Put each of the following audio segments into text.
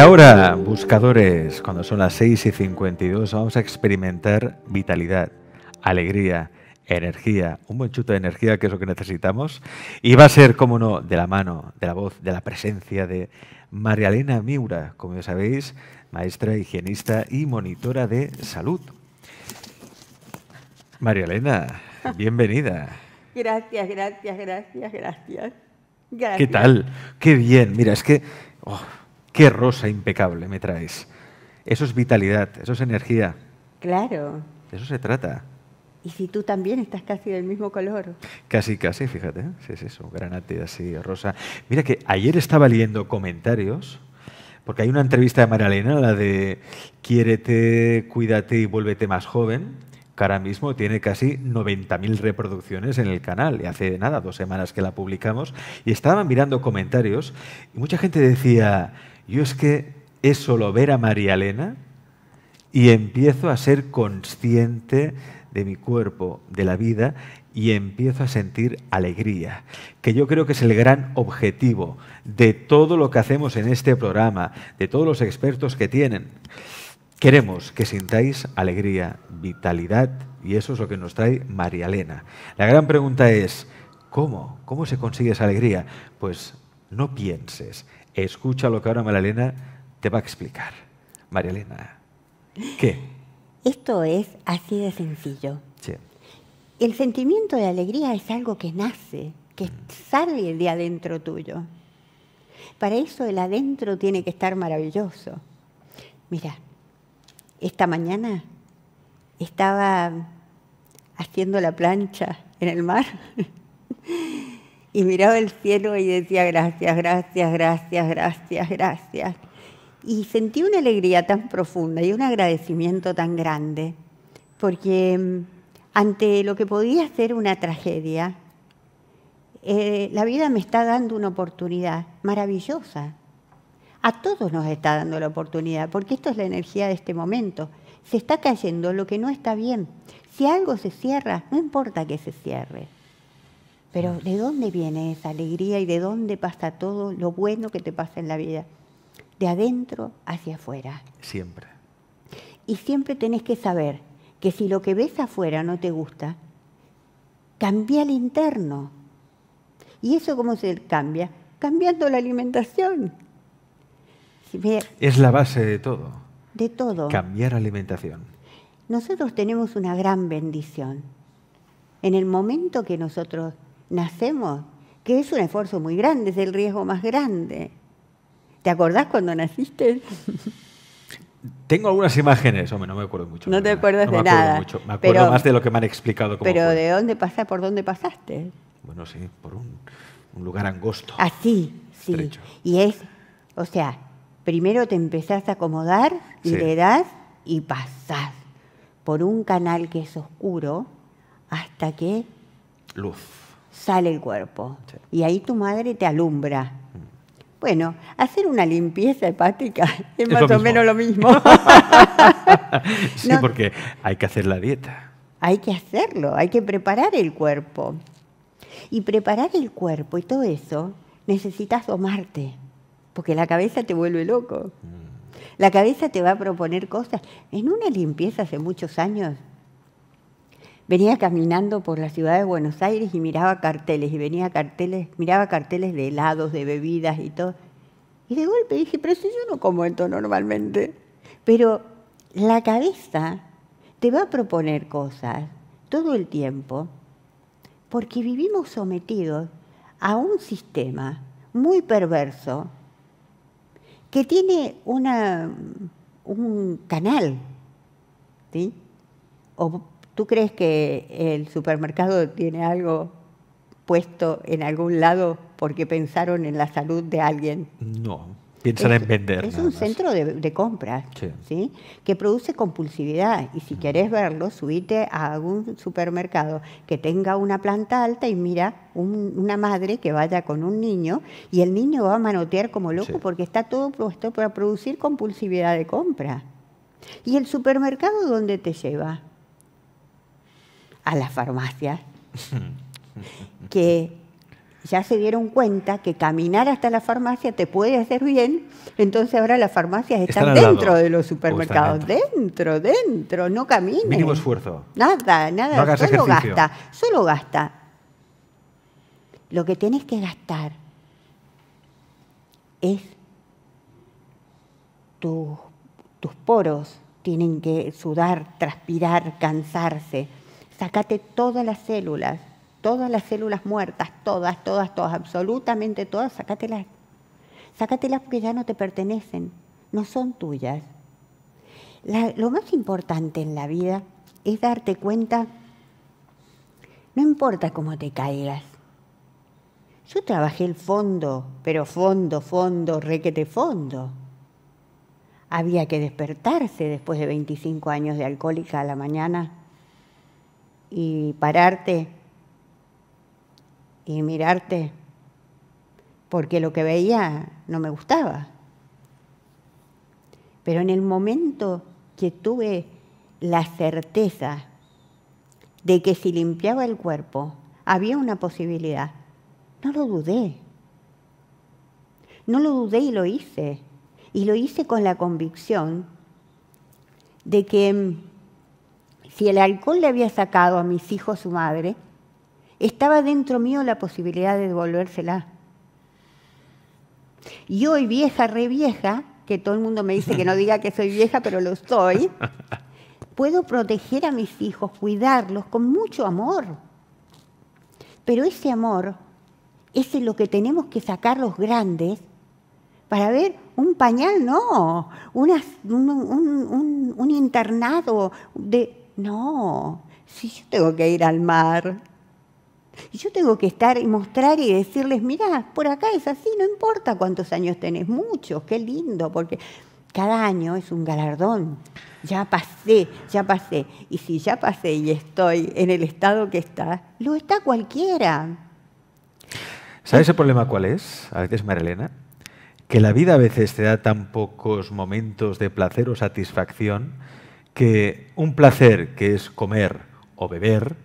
Y ahora, buscadores, cuando son las 6 y 52, vamos a experimentar vitalidad, alegría, energía, un buen chuto de energía, que es lo que necesitamos. Y va a ser, como no, de la mano, de la voz, de la presencia de María Elena Miura, como ya sabéis, maestra, higienista y monitora de salud. María Elena, bienvenida. Gracias, gracias, gracias, gracias. ¿Qué tal? Qué bien. Mira, es que... Oh, qué rosa impecable me traes. Eso es vitalidad, eso es energía. Claro. eso se trata. Y si tú también estás casi del mismo color. Casi, casi, fíjate. Sí, es eso, granate así, rosa. Mira que ayer estaba leyendo comentarios, porque hay una entrevista de Maralena, la de Quiérete, cuídate y vuélvete más joven, que ahora mismo tiene casi 90.000 reproducciones en el canal. Y hace nada, dos semanas que la publicamos. Y estaban mirando comentarios y mucha gente decía yo es que es solo ver a María Elena y empiezo a ser consciente de mi cuerpo, de la vida, y empiezo a sentir alegría, que yo creo que es el gran objetivo de todo lo que hacemos en este programa, de todos los expertos que tienen. Queremos que sintáis alegría, vitalidad, y eso es lo que nos trae María Elena. La gran pregunta es, ¿cómo? ¿Cómo se consigue esa alegría? Pues no pienses, Escucha lo que ahora María Elena te va a explicar. María Elena, ¿qué? Esto es así de sencillo. Sí. El sentimiento de alegría es algo que nace, que mm. sale de adentro tuyo. Para eso el adentro tiene que estar maravilloso. Mira, esta mañana estaba haciendo la plancha en el mar y miraba el cielo y decía gracias, gracias, gracias, gracias, gracias. Y sentí una alegría tan profunda y un agradecimiento tan grande, porque mm, ante lo que podía ser una tragedia, eh, la vida me está dando una oportunidad maravillosa. A todos nos está dando la oportunidad, porque esto es la energía de este momento. Se está cayendo lo que no está bien. Si algo se cierra, no importa que se cierre pero mm. ¿de dónde viene esa alegría y de dónde pasa todo lo bueno que te pasa en la vida? De adentro hacia afuera. Siempre. Y siempre tenés que saber que si lo que ves afuera no te gusta, cambia el interno. ¿Y eso cómo se cambia? Cambiando la alimentación. Es la base de todo. De todo. Cambiar alimentación. Nosotros tenemos una gran bendición. En el momento que nosotros nacemos, que es un esfuerzo muy grande, es el riesgo más grande. ¿Te acordás cuando naciste? Tengo algunas imágenes, hombre, no me acuerdo mucho. No te acuerdas de nada. Mucho. Me acuerdo más de lo que me han explicado. pero ¿de dónde pasaste? ¿Por dónde pasaste? Bueno, sí, por un, lugar angosto. Así, ah, sí. Y es, o sea, primero te empezás a acomodar y le das y pasás por un canal que es oscuro hasta que... Luz sale el cuerpo. Y ahí tu madre te alumbra. Bueno, hacer una limpieza hepática es, más o menos lo mismo. sí, porque hay que hacer la dieta. Hay que hacerlo, hay que preparar el cuerpo. Y preparar el cuerpo y todo eso, necesitas domarte, porque la cabeza te vuelve loco. Mm. La cabeza te va a proponer cosas. En una limpieza hace muchos años, venía caminando por la ciudad de Buenos Aires y miraba carteles, y venía carteles, miraba carteles de helados, de bebidas y todo. Y de golpe dije, pero si yo no como esto normalmente. Pero la cabeza te va a proponer cosas todo el tiempo, porque vivimos sometidos a un sistema muy perverso que tiene una, un canal, ¿sí? O ¿Tú crees que el supermercado tiene algo puesto en algún lado porque pensaron en la salud de alguien? No, piensan en vender. Es un centro de, compra sí. que produce compulsividad y si querés verlo, subite a algún supermercado que tenga una planta alta y mira una madre que vaya con un niño y el niño va a manotear como loco porque está todo puesto para producir compulsividad de compra. ¿Y el supermercado dónde te lleva? a las farmacias que ya se dieron cuenta que caminar hasta la farmacia te puede hacer bien, entonces ahora las farmacias están, dentro de los supermercados, dentro, dentro, no camines. Mínimo esfuerzo. Nada, nada, solo gasta, solo gasta. Lo que tienes que gastar es tus poros, tienen que sudar, transpirar, cansarse Sácate todas las células, todas las células muertas, todas, todas, todas, absolutamente todas, sácatelas. Sácatelas porque ya no te pertenecen, no son tuyas. lo más importante en la vida es darte cuenta, no importa cómo te caigas. Yo trabajé el fondo, pero fondo, fondo, requete fondo. Había que despertarse después de 25 años de alcohólica a la mañana y pararte y mirarte, porque lo que veía no me gustaba. Pero en el momento que tuve la certeza de que si limpiaba el cuerpo había una posibilidad, no lo dudé. No lo dudé y lo hice. Y lo hice con la convicción de que si el alcohol le había sacado a mis hijos su madre, estaba dentro mío la posibilidad de devolvérsela. Y hoy, vieja, re vieja, que todo el mundo me dice que no diga que soy vieja, pero lo soy, puedo proteger a mis hijos, cuidarlos con mucho amor. Pero ese amor ese es lo que tenemos que sacar los grandes para ver un pañal, no, un, un internado de no, si yo tengo que ir al mar, y yo tengo que estar y mostrar y decirles, mirá, por acá es así, no importa cuántos años tenés, muchos, qué lindo, porque cada año es un galardón. Ya pasé, ya pasé. Y si ya pasé y estoy en el estado que está, lo está cualquiera. ¿Sabes el problema cuál es? A veces, Marilena, que la vida a veces te da tan pocos momentos de placer o satisfacción que un placer que es comer o beber,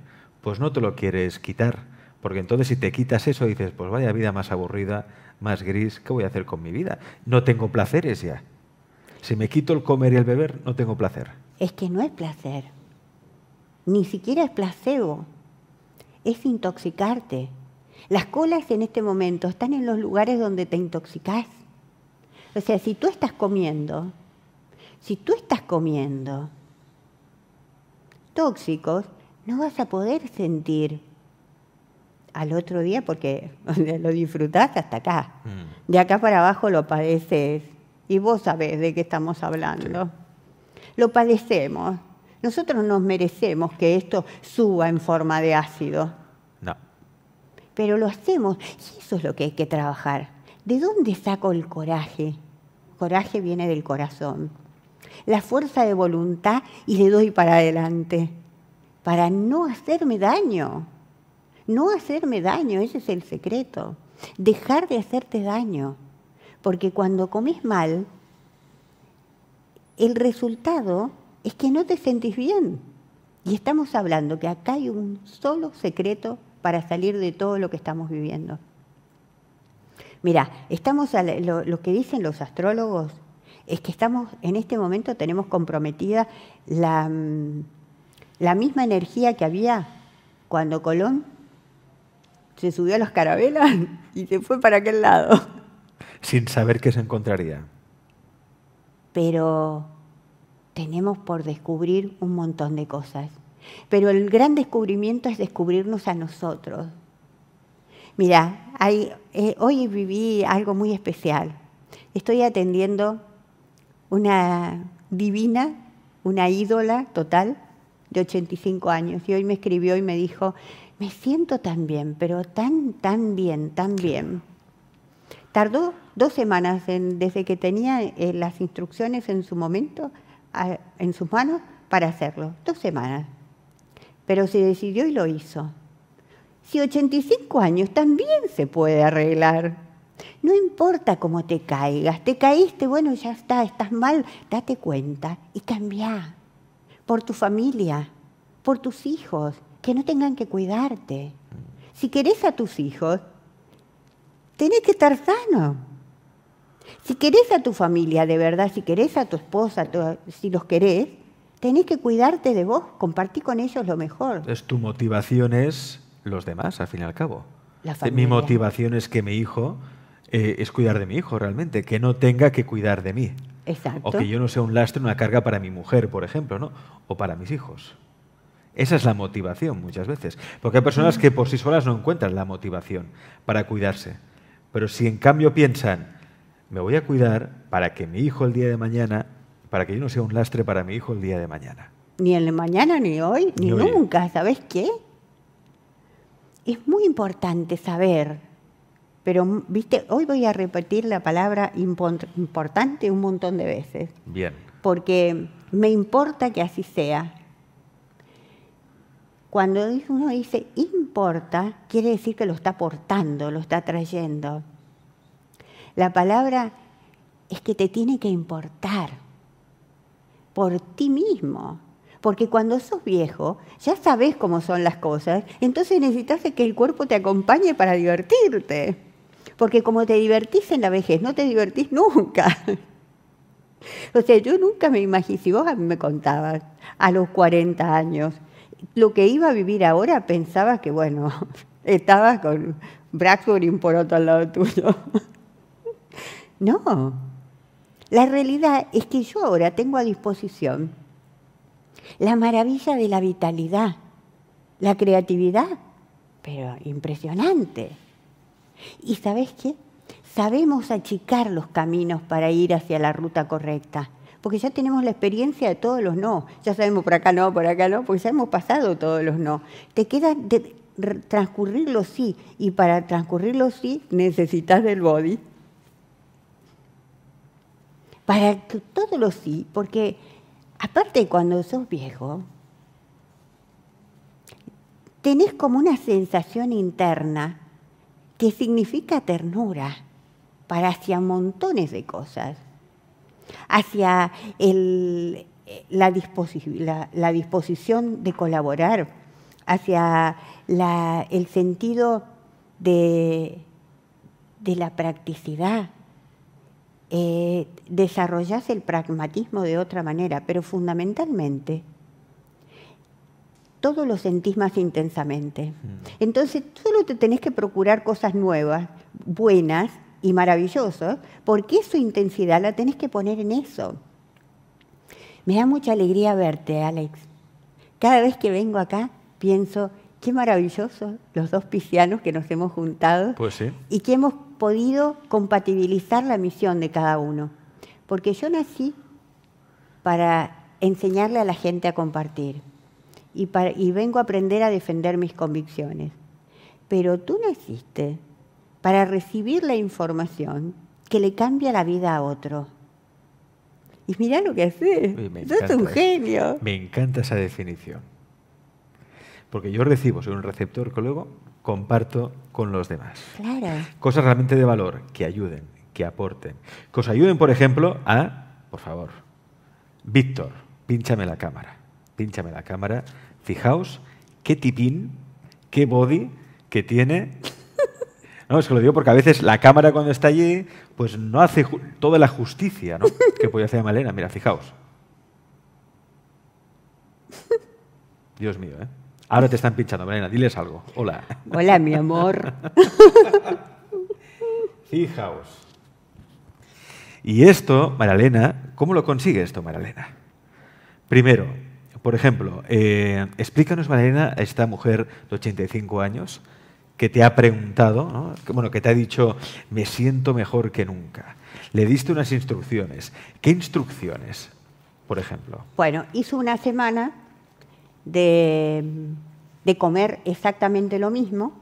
pues no te lo quieres quitar. Porque entonces si te quitas eso dices, pues vaya vida más aburrida, más gris, ¿qué voy a hacer con mi vida? No tengo placeres ya. Si me quito el comer y el beber, no tengo placer. Es que no es placer. Ni siquiera es placebo. Es intoxicarte. Las colas en este momento están en los lugares donde te intoxicas. O sea, si tú estás comiendo, si tú estás comiendo, tóxicos, no vas a poder sentir al otro día porque lo disfrutás hasta acá. Mm. De acá para abajo lo padeces. Y vos sabés de qué estamos hablando. Lo padecemos. Nosotros nos merecemos que esto suba en forma de ácido. No. Pero lo hacemos. Y eso es lo que hay que trabajar. ¿De dónde saco el coraje? coraje viene del corazón la fuerza de voluntad y le doy para adelante, para no hacerme daño. No hacerme daño, ese es el secreto. Dejar de hacerte daño. Porque cuando comes mal, el resultado es que no te sentís bien. Y estamos hablando que acá hay un solo secreto para salir de todo lo que estamos viviendo. Mira, estamos lo que dicen los astrólogos es que estamos, en este momento tenemos comprometida mm, la, misma energía que había cuando Colón se subió a las carabelas y se fue para aquel lado. Sin saber qué se encontraría. Pero tenemos por descubrir un montón de cosas. Pero el gran descubrimiento es descubrirnos a nosotros. Mira, eh, hoy viví algo muy especial. Estoy atendiendo una divina, una ídola total de 85 años. Y hoy me escribió y me dijo, me siento tan bien, pero tan, tan bien, tan bien. Tardó dos semanas desde que tenía eh, las instrucciones en su momento, en sus manos, para hacerlo. Dos semanas. Pero se decidió y lo hizo. Si 85 años también se puede arreglar. No importa cómo te caigas, te caíste, bueno, ya está, estás mal, date cuenta y cambia por tu familia, por tus hijos, que no tengan que cuidarte. Si querés a tus hijos, tenés que estar sano. Si querés a tu familia de verdad, si querés a tu esposa, si los querés, tenés que cuidarte de vos, compartir con ellos lo mejor. Entonces tu motivación es los demás, al fin y al cabo. Mi motivación es que mi hijo eh, es cuidar de mi hijo realmente, que no tenga que cuidar de mí. Exacto. O que yo no sea un lastre, una carga para mi mujer, por ejemplo, ¿no? O para mis hijos. Esa es la motivación muchas veces. Porque hay personas que por sí solas no encuentran la motivación para cuidarse. Pero si en cambio piensan, me voy a cuidar para que mi hijo el día de mañana, para que yo no sea un lastre para mi hijo el día de mañana. Ni el de mañana, ni hoy, ni, nunca, ¿sabes qué? Es muy importante saber pero, mm, viste, hoy voy a repetir la palabra importante un montón de veces. Bien. Porque me importa que así sea. Cuando uno dice importa, quiere decir que lo está portando, lo está trayendo. La palabra es que te tiene que importar por ti mismo. Porque cuando sos viejo, ya sabes cómo son las cosas, entonces necesitas que el cuerpo te acompañe para divertirte. Porque como te divertís en la vejez, no te divertís nunca. O sea, yo nunca me imaginé, si vos a mí me contabas, a los 40 años, lo que iba a vivir ahora, pensaba que, bueno, estabas con Braxbury por otro lado tuyo. No. La realidad es que yo ahora tengo a disposición la maravilla de la vitalidad, la creatividad, pero impresionante. ¿Y sabes qué? Sabemos achicar los caminos para ir hacia la ruta correcta, porque ya tenemos la experiencia de todos los no. Ya sabemos por acá no, por acá no, porque ya hemos pasado todos los no. Te queda transcurrir los sí, y para transcurrir los sí necesitas del body. Para todos los sí, porque aparte cuando sos viejo, tenés como una sensación interna que significa ternura para hacia montones de cosas, hacia la, disposición de colaborar, hacia el sentido de, la practicidad. Eh, desarrollas el pragmatismo de otra manera, pero fundamentalmente todo lo sentís más intensamente. Mm. Entonces, solo te tenés que procurar cosas nuevas, buenas y maravillosas, porque su intensidad la tenés que poner en eso. Me da mucha alegría verte, Alex. Cada vez que vengo acá, pienso, qué maravilloso los dos piscianos que nos hemos juntado pues y que hemos podido compatibilizar la misión de cada uno. Porque yo nací para enseñarle a la gente a compartir y, vengo a aprender a defender mis convicciones. Pero tú naciste para recibir la información que le cambia la vida a otro. Y mira lo que haces. eres un genio. Me encanta esa definición. Porque yo recibo, soy un receptor que luego comparto con los demás. Cosas realmente de valor, que ayuden, que aporten. Que os ayuden, por ejemplo, a, por favor, Víctor, pínchame la cámara pínchame la cámara, fijaos qué tipín, qué body que tiene. No, es que lo digo porque a veces la cámara cuando está allí, pues no hace toda la justicia ¿no? que puede hacer Malena. Mira, fijaos. Dios mío, ¿eh? Ahora te están pinchando, Malena, diles algo. Hola. Hola, mi amor. Fijaos. Y esto, Maralena, ¿cómo lo consigue esto, Maralena? Primero, por ejemplo, eh, explícanos, Marina, a esta mujer de 85 años que te ha preguntado, que, bueno, que te ha dicho, me siento mejor que nunca. Le diste unas instrucciones. ¿Qué instrucciones, por ejemplo? Bueno, hizo una semana de, comer exactamente lo mismo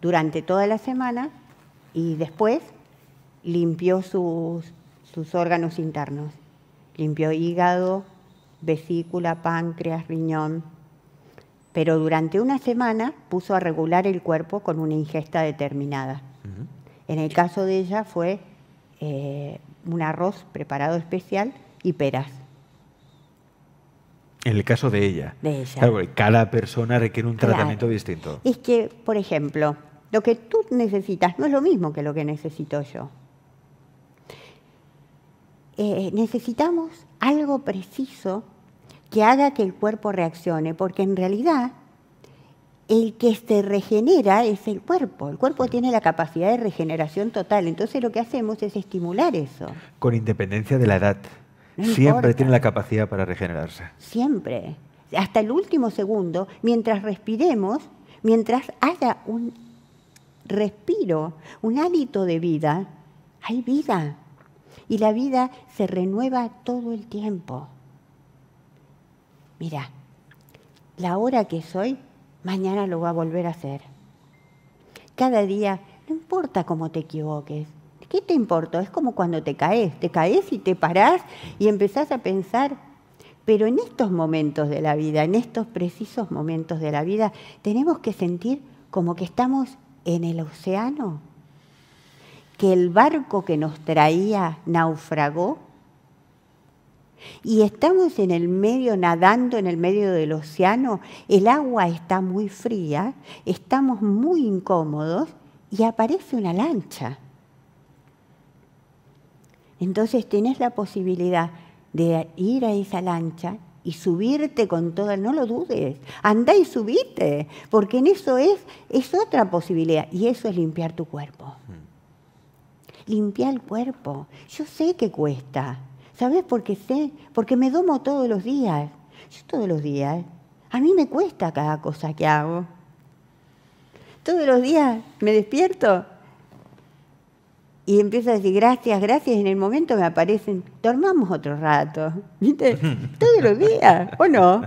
durante toda la semana y después limpió sus, sus órganos internos. Limpió hígado, vesícula, páncreas, riñón. Pero durante una semana puso a regular el cuerpo con una ingesta determinada. En el caso de ella fue eh, un arroz preparado especial y peras. En el caso de ella. De ella. cada persona requiere un tratamiento distinto. Es que, por ejemplo, lo que tú necesitas no es lo mismo que lo que necesito yo. Eh, necesitamos algo preciso que haga que el cuerpo reaccione, porque en realidad el que se regenera es el cuerpo. El cuerpo tiene la capacidad de regeneración total. Entonces lo que hacemos es estimular eso. Con independencia de la edad. Siempre tiene la capacidad para regenerarse. Siempre. Hasta el último segundo, mientras respiremos, mientras haya un respiro, un hábito de vida, hay vida y la vida se renueva todo el tiempo. Mira, la hora que soy, mañana lo va a volver a hacer. Cada día, no importa cómo te equivoques, ¿qué te importa? Es como cuando te caes, te caes y te parás y empezás a pensar, pero en estos momentos de la vida, en estos precisos momentos de la vida, tenemos que sentir como que estamos en el océano que el barco que nos traía naufragó? Y estamos en el medio, nadando en el medio del océano, el agua está muy fría, estamos muy incómodos y aparece una lancha. Entonces tienes la posibilidad de ir a esa lancha y subirte con toda, no lo dudes, anda y subite, porque en eso es, es otra posibilidad y eso es limpiar tu cuerpo. Hmm limpia el cuerpo. Yo sé que cuesta. ¿Sabes por qué sé? Porque me domo todos los días. Yo todos los días. A mí me cuesta cada cosa que hago. Todos los días me despierto y empiezo a decir gracias, gracias, y en el momento me aparecen, dormamos otro rato, ¿viste? Todos los días, ¿o no?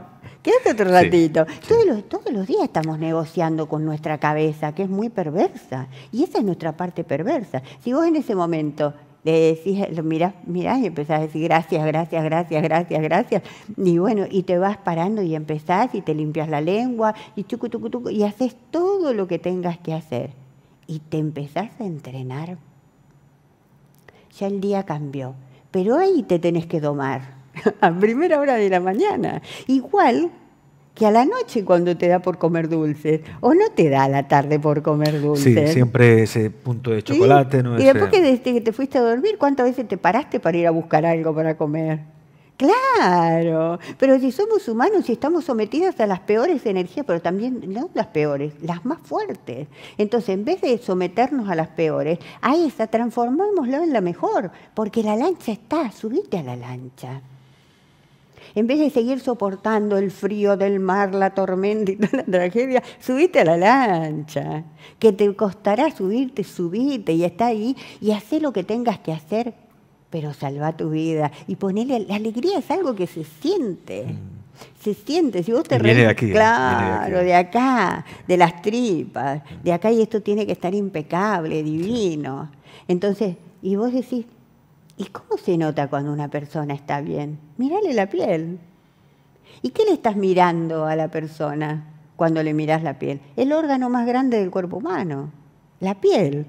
hace otro ratito. todos, Los, días estamos negociando con nuestra cabeza, que es muy perversa. Y esa es nuestra parte perversa. Si vos en ese momento le decís, mirás, mirás y empezás a decir gracias, gracias, gracias, gracias, gracias. Y bueno, y te vas parando y empezás y te limpias la lengua y chucu, y haces todo lo que tengas que hacer. Y te empezás a entrenar ya el día cambió. Pero ahí te tenés que domar, a primera hora de la mañana. Igual que a la noche cuando te da por comer dulces, o no te da a la tarde por comer dulces. Sí, siempre ese punto de chocolate. y después este, que te fuiste a dormir, ¿cuántas veces te paraste para ir a buscar algo para comer? Claro, pero si somos humanos y estamos sometidas a las peores energías, pero también no las peores, las más fuertes. Entonces, en vez de someternos a las peores, ahí está, transformémoslo en la mejor, porque la lancha está, subite a la lancha. En vez de seguir soportando el frío del mar, la tormenta y toda la tragedia, subite a la lancha. Que te costará subirte, subite y está ahí y hace lo que tengas que hacer pero salva tu vida y ponele, la alegría es algo que se siente. Mm. Se siente, si vos te viene aquí, claro, de, acá, de las tripas, de acá y esto tiene que estar impecable, divino. Entonces, y vos decís, ¿y cómo se nota cuando una persona está bien? Mirale la piel. ¿Y qué le estás mirando a la persona cuando le mirás la piel? El órgano más grande del cuerpo humano, la piel.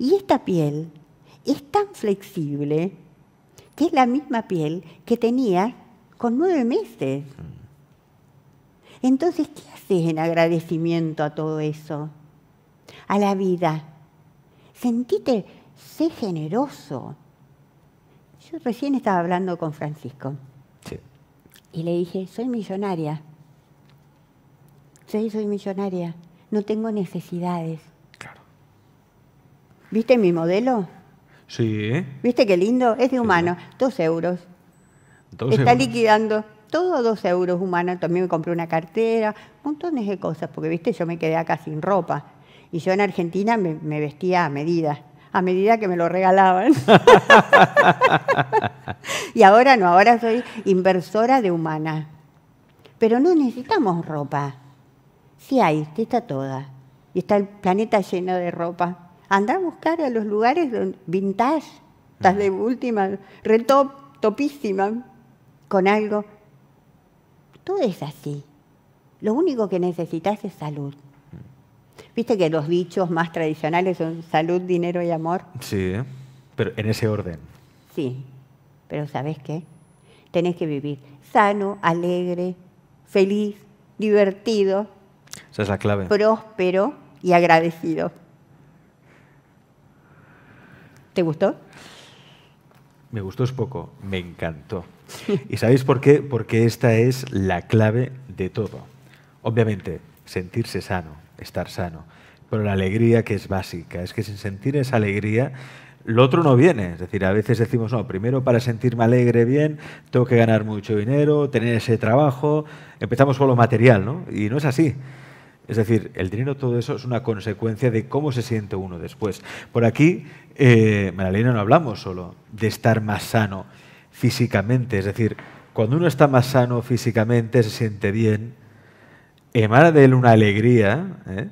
Y esta piel es tan flexible que es la misma piel que tenía con nueve meses. Entonces, ¿qué haces en agradecimiento a todo eso? A la vida. Sentite, sé generoso. Yo recién estaba hablando con Francisco. Sí. Y le dije, soy millonaria. Sí, soy millonaria. No tengo necesidades. Claro. ¿Viste mi modelo? Sí. ¿Viste qué lindo? Es de humano, dos euros. Está liquidando todo dos euros humanos También me compré una cartera, montones de cosas, porque viste, yo me quedé acá sin ropa. Y yo en Argentina me, me vestía a medida, a medida que me lo regalaban. y ahora no, ahora soy inversora de humana. Pero no necesitamos ropa. Sí hay, está toda. Y está el planeta lleno de ropa. Andá a buscar a los lugares vintage, estás de última, retop, topísima, con algo. Todo es así. Lo único que necesitas es salud. Viste que los dichos más tradicionales son salud, dinero y amor. Sí, pero en ese orden. Sí, pero ¿sabés qué? Tenés que vivir sano, alegre, feliz, divertido. Esa es la clave. Próspero y agradecido. ¿Te gustó? Me gustó es poco, me encantó. ¿Y sabéis por qué? Porque esta es la clave de todo. Obviamente, sentirse sano, estar sano, pero la alegría que es básica, es que sin sentir esa alegría, lo otro no viene. Es decir, a veces decimos, no, primero para sentirme alegre bien, tengo que ganar mucho dinero, tener ese trabajo, empezamos con lo material, ¿no? Y no es así. Es decir, el dinero, todo eso es una consecuencia de cómo se siente uno después. Por aquí eh, no hablamos solo de estar más sano físicamente, es decir, cuando uno está más sano físicamente, se siente bien, emana de él una alegría, ¿eh?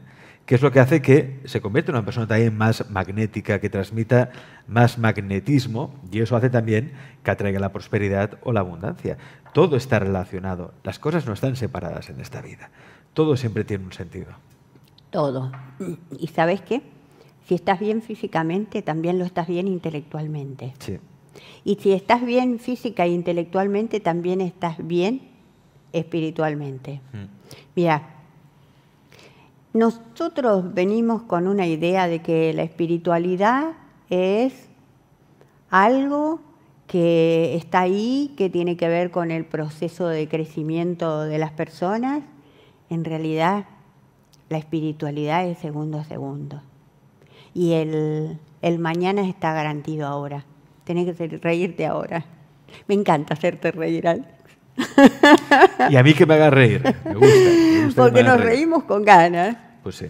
que es lo que hace que se convierta en una persona también más magnética, que transmita más magnetismo, y eso hace también que atraiga la prosperidad o la abundancia. Todo está relacionado, las cosas no están separadas en esta vida, todo siempre tiene un sentido. Todo. ¿Y sabes qué? Si estás bien físicamente, también lo estás bien intelectualmente. Y si estás bien física e intelectualmente, también estás bien espiritualmente. Mm. Mira, nosotros venimos con una idea de que la espiritualidad es algo que está ahí, que tiene que ver con el proceso de crecimiento de las personas. En realidad, la espiritualidad es segundo a segundo y el, mañana está garantido ahora. Tenés que reírte ahora. Me encanta hacerte reír, Alex. Y a mí que me haga reír. Porque nos reímos con ganas. Pues sí.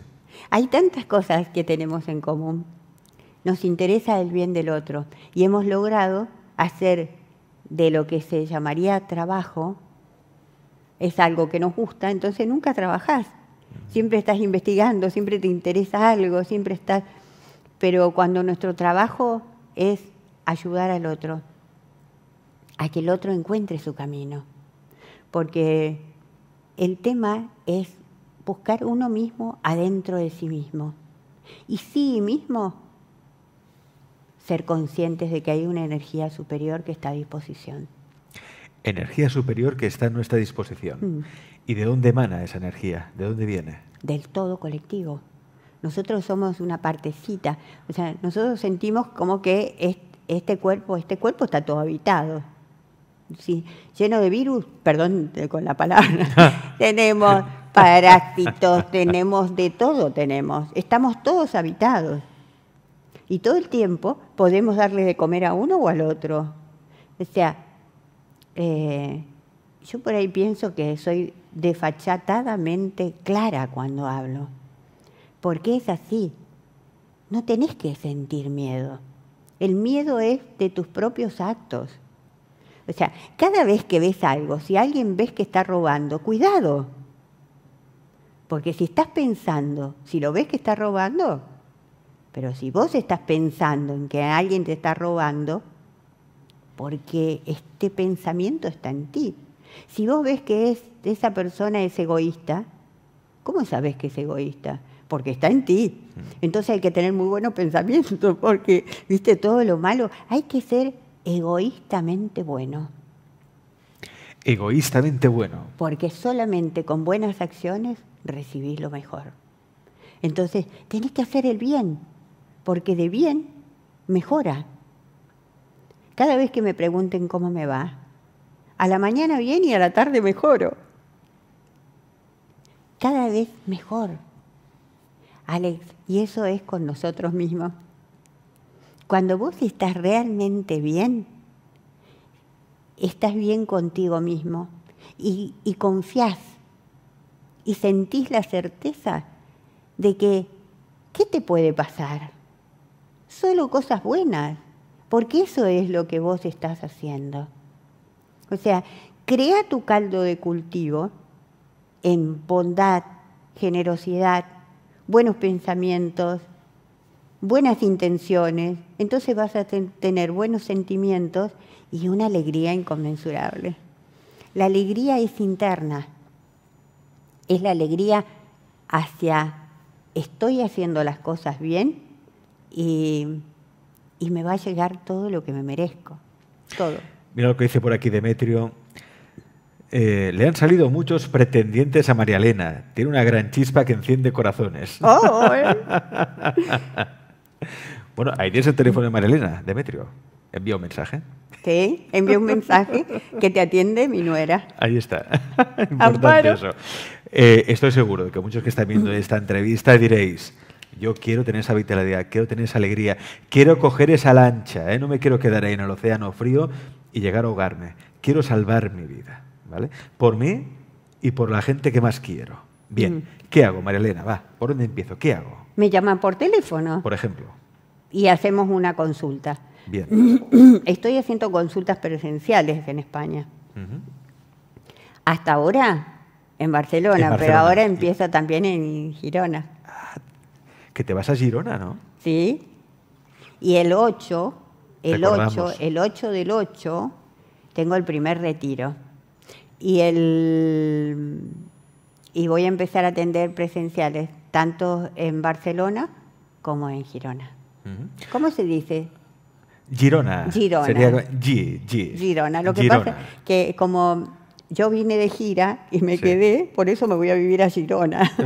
Hay tantas cosas que tenemos en común. Nos interesa el bien del otro y hemos logrado hacer de lo que se llamaría trabajo, es algo que nos gusta, entonces nunca trabajás. Siempre estás investigando, siempre te interesa algo, siempre estás pero cuando nuestro trabajo es ayudar al otro, a que el otro encuentre su camino, porque el tema es buscar uno mismo adentro de sí mismo. Y sí mismo ser conscientes de que hay una energía superior que está a disposición. Energía superior que está a nuestra disposición. Mm. ¿Y de dónde emana esa energía? ¿De dónde viene? Del todo colectivo. Nosotros somos una partecita. O sea, nosotros sentimos como que este cuerpo, este cuerpo está todo habitado. Sí, lleno de virus, perdón eh, con la palabra. tenemos parásitos, tenemos de todo, tenemos. Estamos todos habitados. Y todo el tiempo podemos darle de comer a uno o al otro. O sea, eh, yo por ahí pienso que soy desfachatadamente clara cuando hablo porque es así. No tenés que sentir miedo. El miedo es de tus propios actos. O sea, cada vez que ves algo, si alguien ves que está robando, cuidado. Porque si estás pensando, si lo ves que está robando, pero si vos estás pensando en que alguien te está robando, porque este pensamiento está en ti. Si vos ves que es, esa persona es egoísta, ¿cómo sabes que es egoísta? porque está en ti. Entonces hay que tener muy buenos pensamientos, porque, viste, todo lo malo, hay que ser egoístamente bueno. Egoístamente bueno. Porque solamente con buenas acciones recibís lo mejor. Entonces, tenés que hacer el bien, porque de bien mejora. Cada vez que me pregunten cómo me va, a la mañana bien y a la tarde mejoro. Cada vez mejor. Alex, y eso es con nosotros mismos. Cuando vos estás realmente bien, estás bien contigo mismo y, y confías y sentís la certeza de que, ¿qué te puede pasar? Solo cosas buenas, porque eso es lo que vos estás haciendo. O sea, crea tu caldo de cultivo en bondad, generosidad, buenos pensamientos, buenas intenciones, entonces vas a tener buenos sentimientos y una alegría inconmensurable. La alegría es interna, es la alegría hacia estoy haciendo las cosas bien y, y me va a llegar todo lo que me merezco, todo. Mira lo que dice por aquí Demetrio, eh, le han salido muchos pretendientes a María Elena. Tiene una gran chispa que enciende corazones. Oh, oh eh. bueno, ahí tienes el teléfono de María Elena, Demetrio. Envía un mensaje. Sí, envía un mensaje que te atiende mi nuera. Ahí está. Importante Amparo. eso. Eh, estoy seguro de que muchos que están viendo esta entrevista diréis, yo quiero tener esa vitalidad, quiero tener esa alegría, quiero coger esa lancha, no me quiero quedar ahí en el océano frío y llegar a ahogarme, quiero salvar mi vida. Por mí y por la gente que más quiero. Bien, mm. ¿qué hago, María Elena? Va, ¿por dónde empiezo? ¿Qué hago? Me llaman por teléfono. Por ejemplo. Y hacemos una consulta. Bien. Estoy haciendo consultas presenciales en España. Hasta ahora en Barcelona, pero ahora empiezo también en Girona. Ah, que te vas a Girona, ¿no? Sí. Y el 8, el 8, el 8 del 8, tengo el primer retiro y, el, y voy a empezar a atender presenciales, tanto en Barcelona como en Girona. ¿Cómo se dice? Girona. Girona. Sería G, G. Girona. Lo que pasa es que como yo vine de gira y me quedé, por eso me voy a vivir a Girona.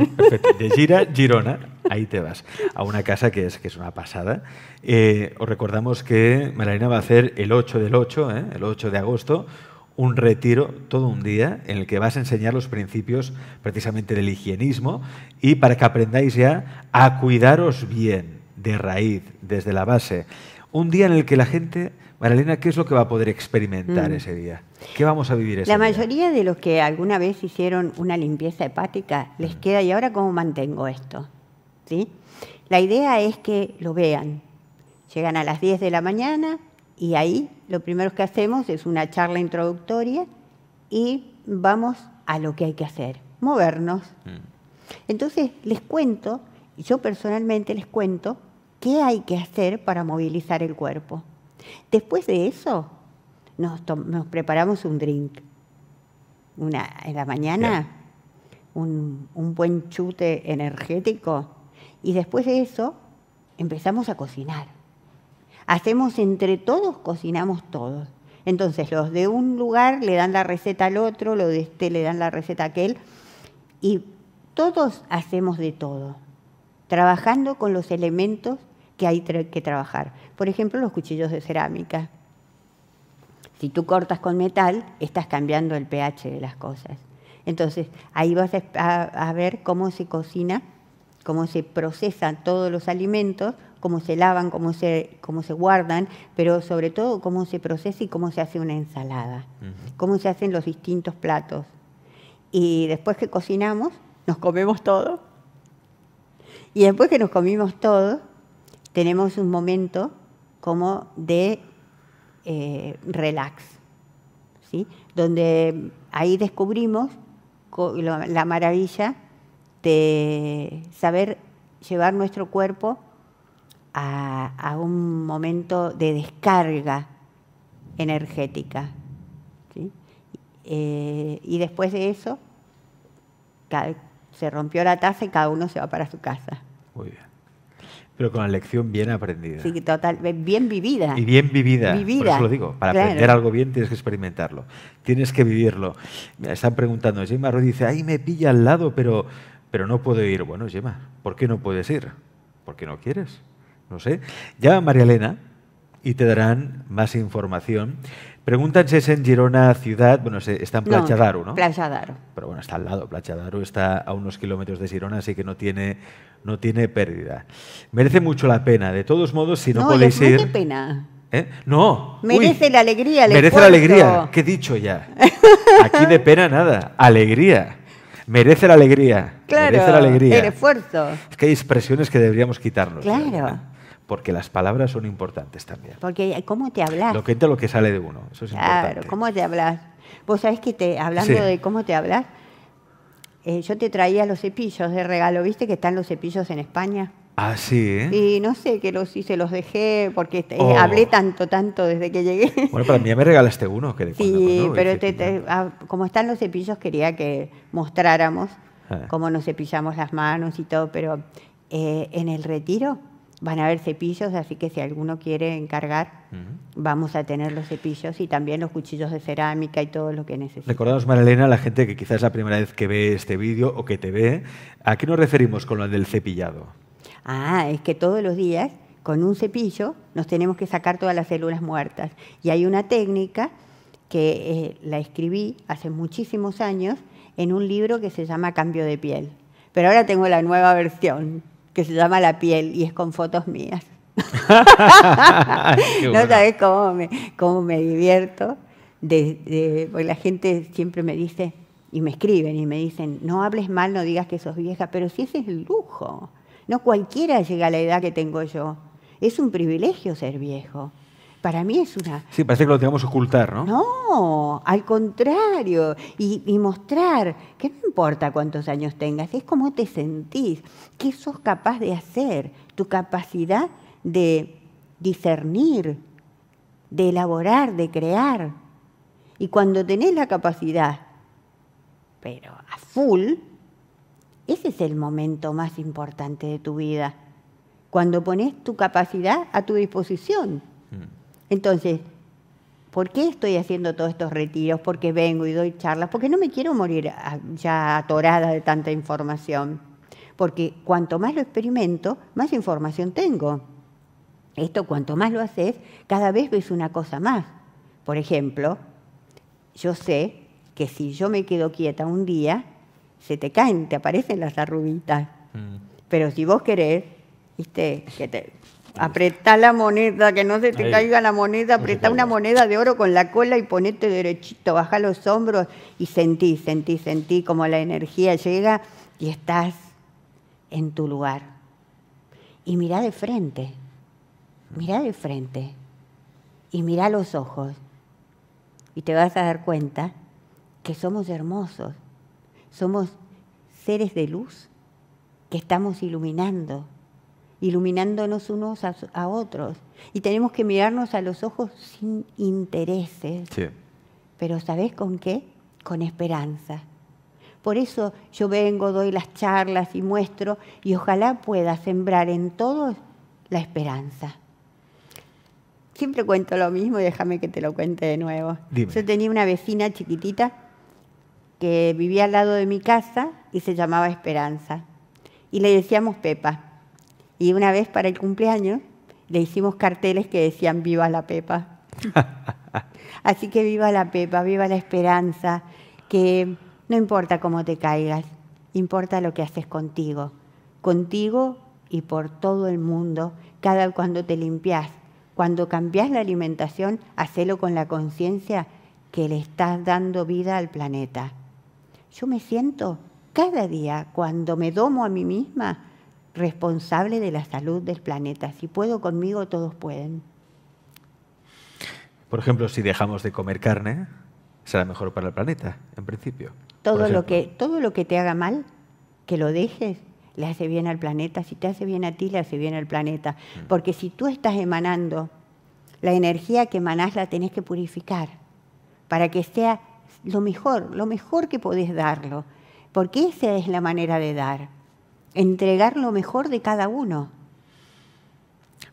De gira, Girona, ahí te vas. A una casa que es, que es una pasada. Eh, os recordamos que Maralena va a hacer el 8 del 8, ¿eh? el 8 de agosto, un retiro todo un día en el que vas a enseñar los principios precisamente del higienismo y para que aprendáis ya a cuidaros bien de raíz, desde la base. Un día en el que la gente, Maralena, ¿qué es lo que va a poder experimentar mm. ese día? ¿Qué vamos a vivir ese La mayoría de los que alguna vez hicieron una limpieza hepática les mm. queda, ¿y ahora cómo mantengo esto? ¿Sí? La idea es que lo vean. Llegan a las 10 de la mañana, y ahí lo primero que hacemos es una charla introductoria y vamos a lo que hay que hacer, movernos. Mm. Entonces les cuento, y yo personalmente les cuento, qué hay que hacer para movilizar el cuerpo. Después de eso, nos, preparamos un drink. Una, en la mañana, un buen chute energético. Y después de eso, empezamos a cocinar hacemos entre todos, cocinamos todos. Entonces los de un lugar le dan la receta al otro, los de este le dan la receta a aquel, y todos hacemos de todo, trabajando con los elementos que hay que trabajar. Por ejemplo, los cuchillos de cerámica. Si tú cortas con metal, estás cambiando el pH de las cosas. Entonces, ahí vas a, ver cómo se cocina, cómo se procesan todos los alimentos cómo se lavan, cómo se, cómo se guardan, pero sobre todo cómo se procesa y cómo se hace una ensalada, cómo se hacen los distintos platos. Y después que cocinamos, nos comemos todo. Y después que nos comimos todo, tenemos un momento como de eh, relax, donde ahí descubrimos la maravilla de saber llevar nuestro cuerpo a, un momento de descarga energética. Eh, y después de eso, se rompió la taza y cada uno se va para su casa. Muy bien. Pero con la lección bien aprendida. Sí, total, bien vivida. Y bien vivida. vivida. Por lo digo. Para aprender algo bien tienes que experimentarlo. Tienes que vivirlo. Me están preguntando, Gemma Rodríguez dice, ahí me pilla al lado, pero, pero no puedo ir. Bueno, Gemma, ¿por qué no puedes ir? ¿Por qué no quieres no sé. Ya María Elena y te darán más información. Preguntan si es en Girona ciudad, bueno, está en Plachadaru, no, Daro, ¿no? Pero bueno, está al lado, Playa está a unos kilómetros de Girona, así que no tiene, no tiene pérdida. Merece mucho la pena, de todos modos, si no, podéis ir... No, pena. ¿Eh? No. Merece la alegría. El merece la alegría. ¿Qué he dicho ya? Aquí de pena nada. Alegría. Merece la alegría. Claro. Merece la alegría. El esfuerzo. Es que hay expresiones que deberíamos quitarnos. Claro porque las palabras son importantes también. Porque cómo te hablas. Lo que entra lo que sale de uno, eso es claro, importante. Claro, cómo te hablas. Vos sabés que te, hablando de cómo te hablas, eh, yo te traía los cepillos de regalo, ¿viste que están los cepillos en España? Ah, sí. ¿eh? Y no sé que los hice, los dejé porque eh, oh. hablé tanto, tanto desde que llegué. Bueno, para mí ya me regalaste uno. Que sí, pero ah, como están los cepillos quería que mostráramos ah. cómo nos cepillamos las manos y todo, pero en el retiro Van a haber cepillos, así que si alguno quiere encargar, vamos a tener los cepillos y también los cuchillos de cerámica y todo lo que necesite. Recordamos, Marilena, a la gente que quizás es la primera vez que ve este vídeo o que te ve, ¿a qué nos referimos con lo del cepillado? Ah, es que todos los días, con un cepillo, nos tenemos que sacar todas las células muertas. Y hay una técnica que eh, la escribí hace muchísimos años en un libro que se llama Cambio de piel. Pero ahora tengo la nueva versión, que se llama La piel y es con fotos mías. No sabes cómo me, cómo me divierto. porque la gente siempre me dice, y me escriben y me dicen, no hables mal, no digas que sos vieja, pero si ese es el lujo. No cualquiera llega a la edad que tengo yo. Es un privilegio ser viejo para mí es una... Sí, parece que lo que ocultar, ¿no? No, al contrario, y, mostrar que no importa cuántos años tengas, es cómo te sentís, qué sos capaz de hacer, tu capacidad de discernir, de elaborar, de crear. Y cuando tenés la capacidad, pero a full, ese es el momento más importante de tu vida, cuando pones tu capacidad a tu disposición entonces, ¿por qué estoy haciendo todos estos retiros? ¿Por qué vengo y doy charlas? Porque no me quiero morir ya atorada de tanta información. Porque cuanto más lo experimento, más información tengo. Esto cuanto más lo haces, cada vez ves una cosa más. Por ejemplo, yo sé que si yo me quedo quieta un día, se te caen, te aparecen las arruguitas. Mm. Pero si vos querés, viste, que te, Apretá la moneda, que no se te caiga la moneda, apretá una moneda de oro con la cola y ponete derechito, baja los hombros y sentí, sentí, sentí como la energía llega y estás en tu lugar. Y mirá de frente, mirá de frente y mirá los ojos y te vas a dar cuenta que somos hermosos, somos seres de luz que estamos iluminando iluminándonos unos a, otros. Y tenemos que mirarnos a los ojos sin intereses. Pero ¿sabes con qué? Con esperanza. Por eso yo vengo, doy las charlas y muestro y ojalá pueda sembrar en todos la esperanza. Siempre cuento lo mismo déjame que te lo cuente de nuevo. Yo tenía una vecina chiquitita que vivía al lado de mi casa y se llamaba Esperanza. Y le decíamos Pepa. Y una vez para el cumpleaños le hicimos carteles que decían viva la Pepa. Así que viva la Pepa, viva la esperanza, que no importa cómo te caigas, importa lo que haces contigo, contigo y por todo el mundo, cada cuando te limpias, cuando cambias la alimentación, hacelo con la conciencia que le estás dando vida al planeta. Yo me siento cada día cuando me domo a mí misma, responsable de la salud del planeta. Si puedo conmigo, todos pueden. Por ejemplo, si dejamos de comer carne, será mejor para el planeta, en principio. Todo lo, que, todo lo que te haga mal, que lo dejes, le hace bien al planeta. Si te hace bien a ti, le hace bien al planeta. Mm. Porque si tú estás emanando, la energía que emanas la tenés que purificar para que sea lo mejor, lo mejor que podés darlo. Porque esa es la manera de dar entregar lo mejor de cada uno.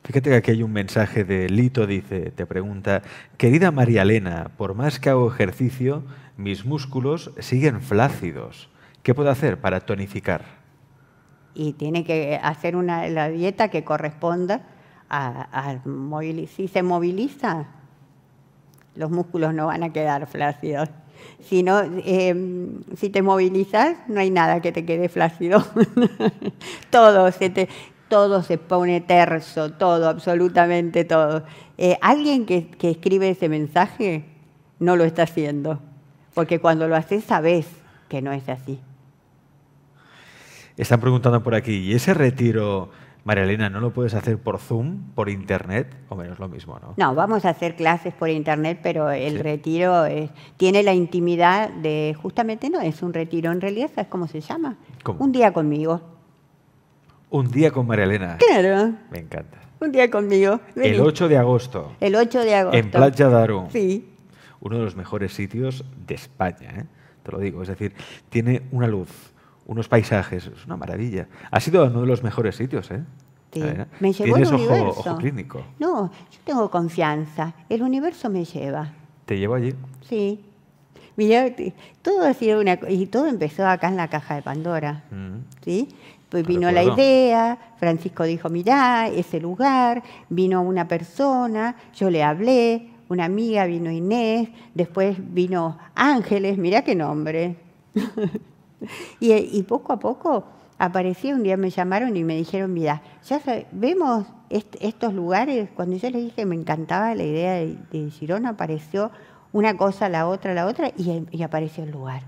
Fíjate que aquí hay un mensaje de Lito, dice, te pregunta, querida María Elena, por más que hago ejercicio, mis músculos siguen flácidos. ¿Qué puedo hacer para tonificar? Y tiene que hacer una, la dieta que corresponda a, a si se moviliza, los músculos no van a quedar flácidos. Si, em, si te movilizas, no hay nada que te quede flácido. todo, se te, todo se pone terso, todo, absolutamente todo. Eh, alguien que, que escribe ese mensaje no lo está haciendo, porque cuando lo haces sabes que no es así. Están preguntando por aquí, ¿y ese retiro María Elena, ¿no lo puedes hacer por Zoom, por Internet? O menos lo mismo, ¿no? No, vamos a hacer clases por Internet, pero el retiro tiene la intimidad de, justamente no, es un retiro en realidad, es como se llama? Un día conmigo. Un día con María Elena. Claro. Me encanta. Un día conmigo. El 8 de agosto. El 8 de agosto. En Playa Darú. Sí. Uno de los mejores sitios de España, ¿eh? te lo digo. Es decir, tiene una luz, unos paisajes, es una maravilla. Ha sido uno de los mejores sitios, ¿eh? Sí, eh, me llevó ¿Tienes universo. Ojo, clínico? No, yo tengo confianza. El universo me lleva. ¿Te llevo allí? Sí. Mira, todo ha sido una y todo empezó acá en la caja de Pandora. Mm. ¿Sí? Pues vino la idea, Francisco dijo, mirá, ese lugar, vino una persona, yo le hablé, una amiga vino Inés, después vino Ángeles, mirá qué nombre. y, poco a poco aparecía, un día me llamaron y me dijeron, mira, ya vemos estos lugares, cuando yo les dije me encantaba la idea de, de apareció una cosa, la otra, la otra, y, apareció el lugar.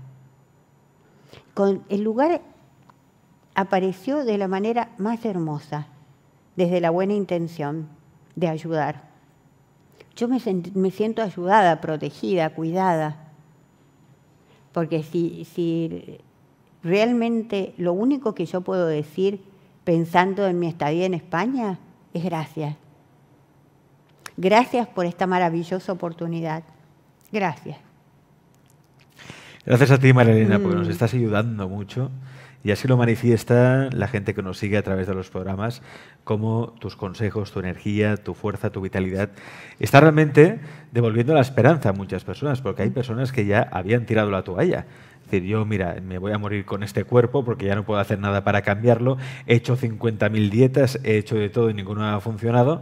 Con, el lugar apareció de la manera más hermosa, desde la buena intención de ayudar. Yo me, siento ayudada, protegida, cuidada, porque si, si Realmente lo único que yo puedo decir pensando en mi estadía en España es gracias. Gracias por esta maravillosa oportunidad. Gracias. Gracias a ti, Marilena, porque nos mm. estás ayudando mucho. Y así lo manifiesta la gente que nos sigue a través de los programas, como tus consejos, tu energía, tu fuerza, tu vitalidad. Está realmente devolviendo la esperanza a muchas personas, porque hay mm. personas que ya habían tirado la toalla decir, yo, mira, me voy a morir con este cuerpo porque ya no puedo hacer nada para cambiarlo, he hecho 50.000 dietas, he hecho de todo y ninguna ha funcionado,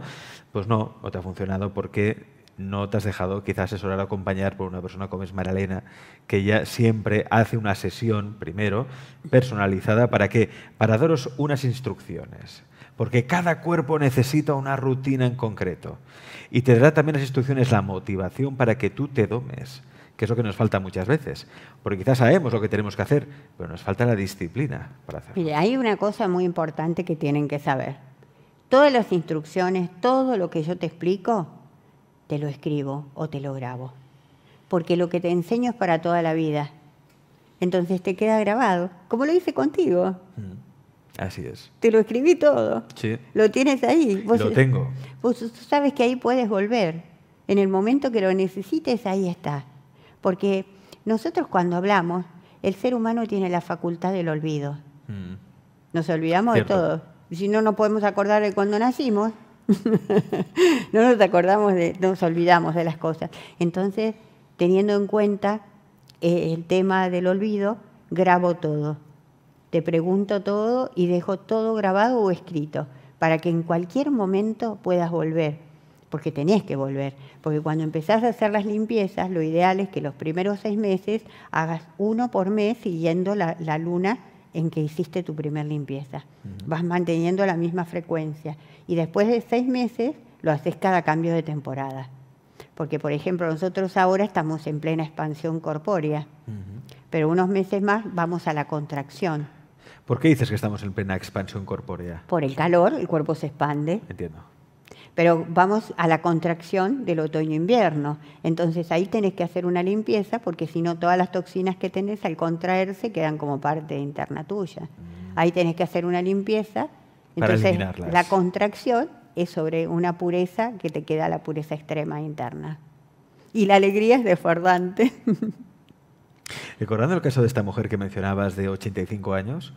pues no, no te ha funcionado porque no te has dejado quizás asesorar o acompañar por una persona como es Maralena, que ya siempre hace una sesión primero personalizada para que para daros unas instrucciones, porque cada cuerpo necesita una rutina en concreto y te dará también las instrucciones la motivación para que tú te domes que es lo que nos falta muchas veces. Porque quizás sabemos lo que tenemos que hacer, pero nos falta la disciplina para hacerlo. Mire, hay una cosa muy importante que tienen que saber. Todas las instrucciones, todo lo que yo te explico, te lo escribo o te lo grabo. Porque lo que te enseño es para toda la vida. Entonces te queda grabado, como lo hice contigo. Mm, así es. Te lo escribí todo. Sí. Lo tienes ahí. lo tengo. Vos sabes que ahí puedes volver. En el momento que lo necesites, ahí está. Porque nosotros cuando hablamos, el ser humano tiene la facultad del olvido. Mm. Nos olvidamos de todo. Si no nos podemos acordar de cuando nacimos, no nos acordamos de, nos olvidamos de las cosas. Entonces, teniendo en cuenta eh, el tema del olvido, grabo todo. Te pregunto todo y dejo todo grabado o escrito para que en cualquier momento puedas volver porque tenías que volver. Porque cuando empezás a hacer las limpiezas, lo ideal es que los primeros seis meses hagas uno por mes siguiendo la, luna en que hiciste tu primer limpieza. Vas manteniendo la misma frecuencia. Y después de seis meses lo haces cada cambio de temporada. Porque, por ejemplo, nosotros ahora estamos en plena expansión corpórea, pero unos meses más vamos a la contracción. ¿Por qué dices que estamos en plena expansión corpórea? Por el calor, el cuerpo se expande. Entiendo pero vamos a la contracción del otoño-invierno. Entonces ahí tenés que hacer una limpieza porque si no todas las toxinas que tenés al contraerse quedan como parte interna tuya. Mm. Ahí tenés que hacer una limpieza. Entonces la contracción es sobre una pureza que te queda la pureza extrema interna. Y la alegría es desbordante. Recordando el caso de esta mujer que mencionabas de 85 años,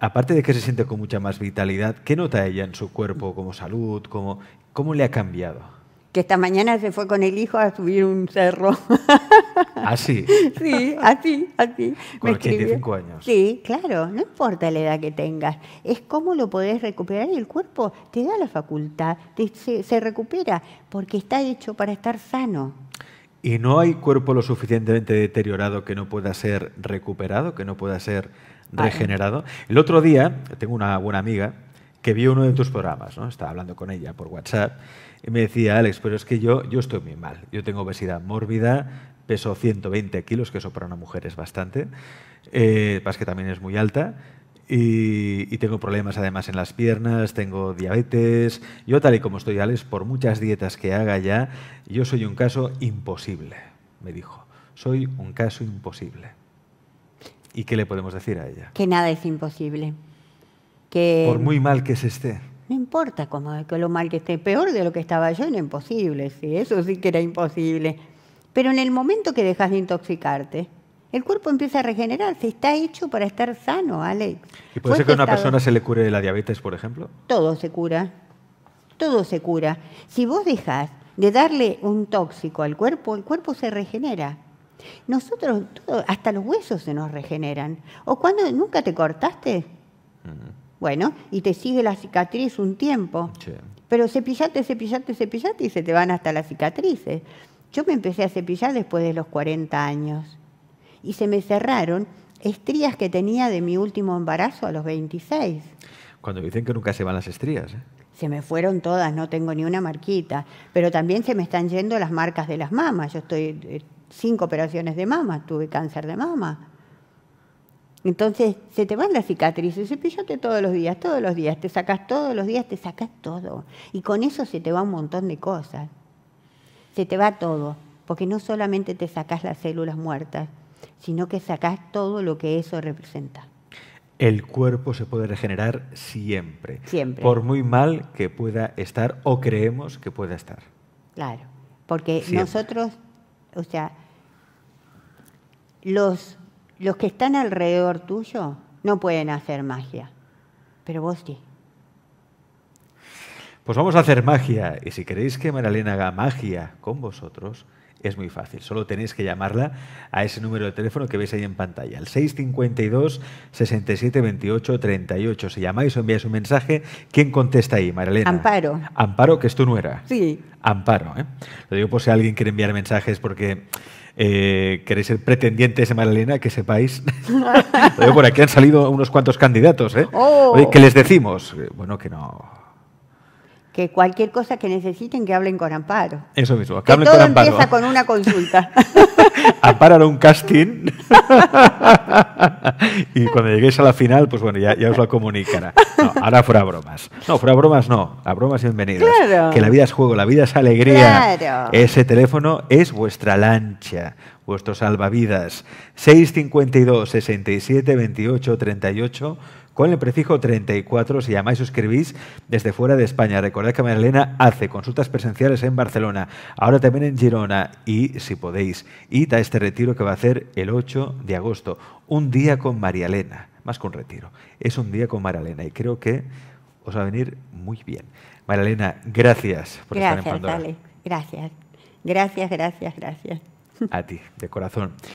aparte de que se siente con mucha más vitalidad, ¿qué nota ella en su cuerpo como salud? ¿Cómo le ha cambiado? que esta mañana se fue con el hijo a subir un cerro. ¿Así? Ah, sí, así, así. Con años. Sí, claro, no importa la edad que tengas, es cómo lo podés recuperar y el cuerpo te da la facultad, se recupera porque está hecho para estar sano. ¿Y no hay cuerpo lo suficientemente deteriorado que no pueda ser recuperado, que no pueda ser regenerado. El otro día, tengo una buena amiga que vio uno de tus programas, ¿no? estaba hablando con ella por WhatsApp, y me decía, Alex, pero es que yo, yo estoy muy mal, yo tengo obesidad mórbida, peso 120 kilos, que eso para una mujer es bastante, eh, que también es muy alta, y, y, tengo problemas además en las piernas, tengo diabetes. Yo tal y como estoy, Alex, por muchas dietas que haga ya, yo soy un caso imposible, me dijo. Soy un caso imposible. ¿Y qué le podemos decir a ella? Que nada es imposible. Que Por muy mal que se esté. No importa como lo mal que esté, peor de lo que estaba yo era imposible, sí, eso sí que era imposible. Pero en el momento que dejas de intoxicarte, el cuerpo empieza a regenerarse, está hecho para estar sano, Alex. ¿Y puede ser que a una persona se le cure la diabetes, por ejemplo? Todo se cura, todo se cura. Si vos dejas de darle un tóxico al cuerpo, el cuerpo se regenera. Nosotros, hasta los huesos se nos regeneran. ¿O cuando nunca te cortaste? Bueno, y te sigue la cicatriz un tiempo. Pero cepillate, cepillate, cepillate y se te van hasta las cicatrices. Yo me empecé a cepillar después de los 40 años y se me cerraron estrías que tenía de mi último embarazo a los 26. Cuando dicen que nunca se van las estrías. ¿eh? Se me fueron todas, no tengo ni una marquita, pero también se me están yendo las marcas de las mamas. Yo estoy eh, cinco operaciones de mama, tuve cáncer de mama. Entonces se te van las cicatrices, cepillate todos los días, todos los días, te sacas todos los días, te sacas todo. Y con eso se te va un montón de cosas. Se te va todo, porque no solamente te sacas las células muertas, sino que sacas todo lo que eso representa. El cuerpo se puede regenerar siempre. Siempre. Por muy mal que pueda estar o creemos que pueda estar. Claro, porque nosotros, o sea, los, los que están alrededor tuyo no pueden hacer magia, pero vos sí. Pues vamos a hacer magia. Y si queréis que Maralena haga magia con vosotros, es muy fácil. Solo tenéis que llamarla a ese número de teléfono que veis ahí en pantalla, El 652 67 28 38. Si llamáis o enviáis un mensaje, ¿quién contesta ahí, Maralena? Amparo. Amparo, que es tu nuera. Sí. Amparo, ¿eh? Lo digo por si alguien quiere enviar mensajes porque eh, queréis ser pretendientes de Magdalena, que sepáis. por aquí han salido unos cuantos candidatos, ¿eh? Oh. ¿Qué les decimos? Eh, bueno, que no que cualquier cosa que necesiten que hablen con Amparo. Eso mismo, que, hablen con Amparo. empieza con una consulta. Amparo un casting y cuando lleguéis a la final, pues bueno, ya, os lo comunicará. No, ahora fuera bromas. No, fuera bromas no, a bromas bienvenidas. Claro. Que la vida es juego, la vida es alegría. Claro. Ese teléfono es vuestra lancha, vuestro salvavidas. 652 67 28 38 con el prefijo 34. Si llamáis o escribís desde fuera de España. Recordad que María Elena hace consultas presenciales en Barcelona, ahora también en Girona y, si podéis, id a este retiro que va a hacer el 8 de agosto. Un día con María Elena, más con retiro. Es un día con María Elena y creo que os va a venir muy bien. María Elena, gracias por estar en Pandora. Dale. Gracias, gracias, gracias, gracias. A ti, de corazón.